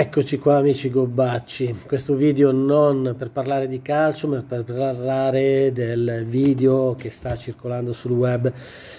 Eccoci qua amici gobbacci, questo video non per parlare di calcio ma per parlare del video che sta circolando sul web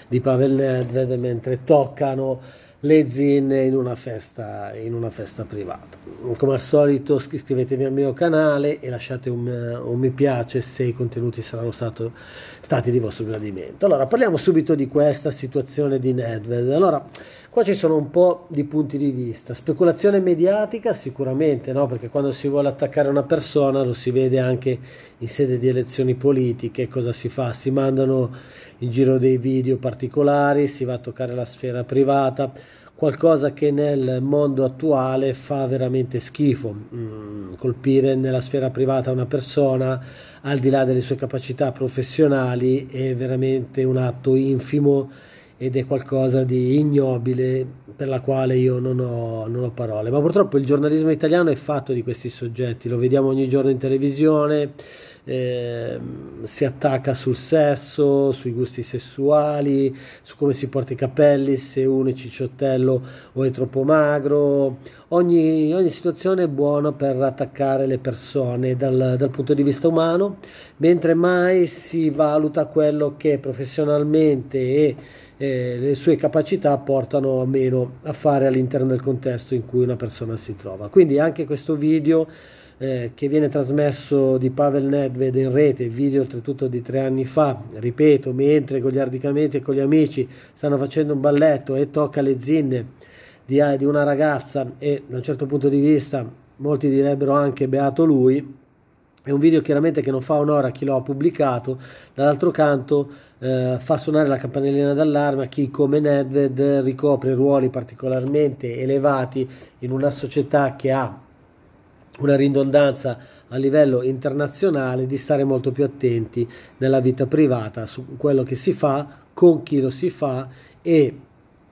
di Pavel Nedved mentre toccano le zinne in una, festa, in una festa privata. Come al solito iscrivetevi al mio canale e lasciate un, un mi piace se i contenuti saranno stato, stati di vostro gradimento. Allora parliamo subito di questa situazione di Nedved. Allora, Qua ci sono un po' di punti di vista. Speculazione mediatica sicuramente, no? perché quando si vuole attaccare una persona lo si vede anche in sede di elezioni politiche, cosa si fa? Si mandano in giro dei video particolari, si va a toccare la sfera privata, qualcosa che nel mondo attuale fa veramente schifo. Mm, colpire nella sfera privata una persona al di là delle sue capacità professionali è veramente un atto infimo ed è qualcosa di ignobile per la quale io non ho, non ho, parole. Ma purtroppo il giornalismo italiano è fatto di questi soggetti, lo vediamo ogni giorno in televisione eh, si attacca sul sesso, sui gusti sessuali, su come si porta i capelli, se uno è cicciottello o è troppo magro. Ogni, ogni situazione è buona per attaccare le persone dal, dal punto di vista umano, mentre mai si valuta quello che professionalmente e eh, le sue capacità portano a meno a fare all'interno del contesto in cui una persona si trova. Quindi anche questo video eh, che viene trasmesso di Pavel Nedved in rete, video oltretutto di tre anni fa, ripeto, mentre goliardicamente con gli amici stanno facendo un balletto e tocca le zinne di, eh, di una ragazza e da un certo punto di vista molti direbbero anche beato lui, è un video chiaramente che non fa onore a chi lo ha pubblicato, dall'altro canto eh, fa suonare la campanellina d'allarme a chi come Nedved ricopre ruoli particolarmente elevati in una società che ha una ridondanza a livello internazionale di stare molto più attenti nella vita privata su quello che si fa, con chi lo si fa e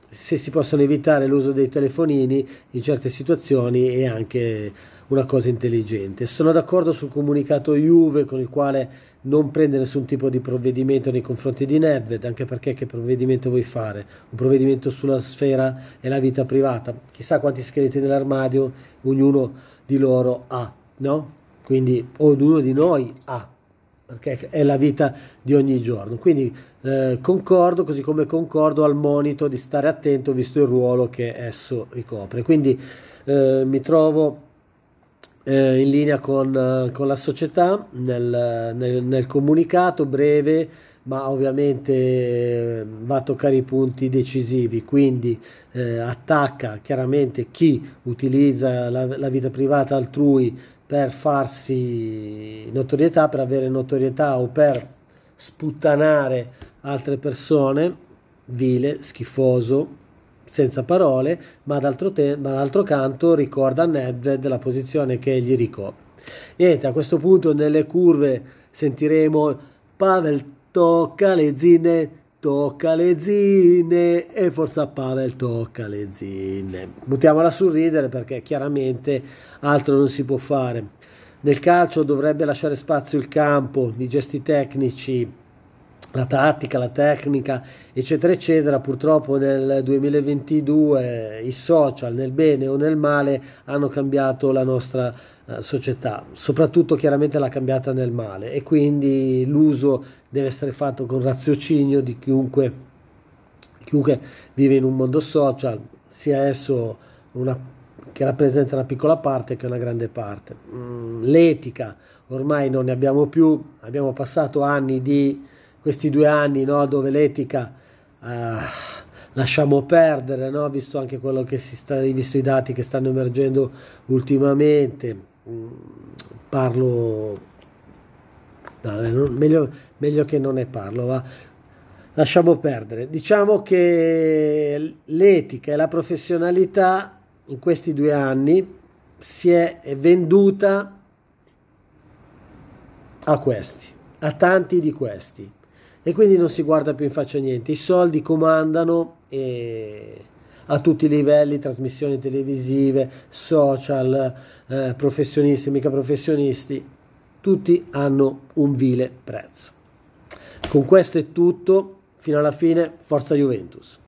se si possono evitare l'uso dei telefonini in certe situazioni e anche una cosa intelligente. Sono d'accordo sul comunicato Juve con il quale non prende nessun tipo di provvedimento nei confronti di Nedved, anche perché che provvedimento vuoi fare? Un provvedimento sulla sfera e la vita privata. Chissà quanti scheletri nell'armadio ognuno di loro ha, no? Quindi ognuno di noi ha perché è la vita di ogni giorno. Quindi eh, concordo, così come concordo al monito di stare attento visto il ruolo che esso ricopre. Quindi eh, mi trovo eh, in linea con, eh, con la società nel, nel, nel, comunicato breve, ma ovviamente eh, va a toccare i punti decisivi, quindi eh, attacca chiaramente chi utilizza la, la vita privata altrui per farsi notorietà, per avere notorietà o per sputtanare altre persone, vile, schifoso, senza parole, ma d'altro, te- ma d'altro canto ricorda a Nedved la posizione che gli ricopre. Niente, a questo punto nelle curve sentiremo Pavel tocca le zine, tocca le zine e forza Pavel tocca le zine. Buttiamola sul ridere perché chiaramente altro non si può fare. Nel calcio dovrebbe lasciare spazio il campo, i gesti tecnici, la tattica, la tecnica, eccetera, eccetera. Purtroppo nel 2022 i social, nel bene o nel male, hanno cambiato la nostra eh, società, soprattutto chiaramente l'ha cambiata nel male e quindi l'uso deve essere fatto con raziocinio di chiunque, chiunque vive in un mondo social, sia esso una che rappresenta una piccola parte che una grande parte. Mm, l'etica ormai non ne abbiamo più, abbiamo passato anni di questi due anni no, dove l'etica eh, lasciamo perdere, no? visto anche quello che si sta, visto i dati che stanno emergendo ultimamente, mm, parlo, no, eh, meglio, meglio, che non ne parlo, va. lasciamo perdere. Diciamo che l'etica e la professionalità in questi due anni si è venduta a questi, a tanti di questi e quindi non si guarda più in faccia niente. I soldi comandano e a tutti i livelli, trasmissioni televisive, social, eh, professionisti, mica professionisti, tutti hanno un vile prezzo. Con questo è tutto, fino alla fine, forza Juventus.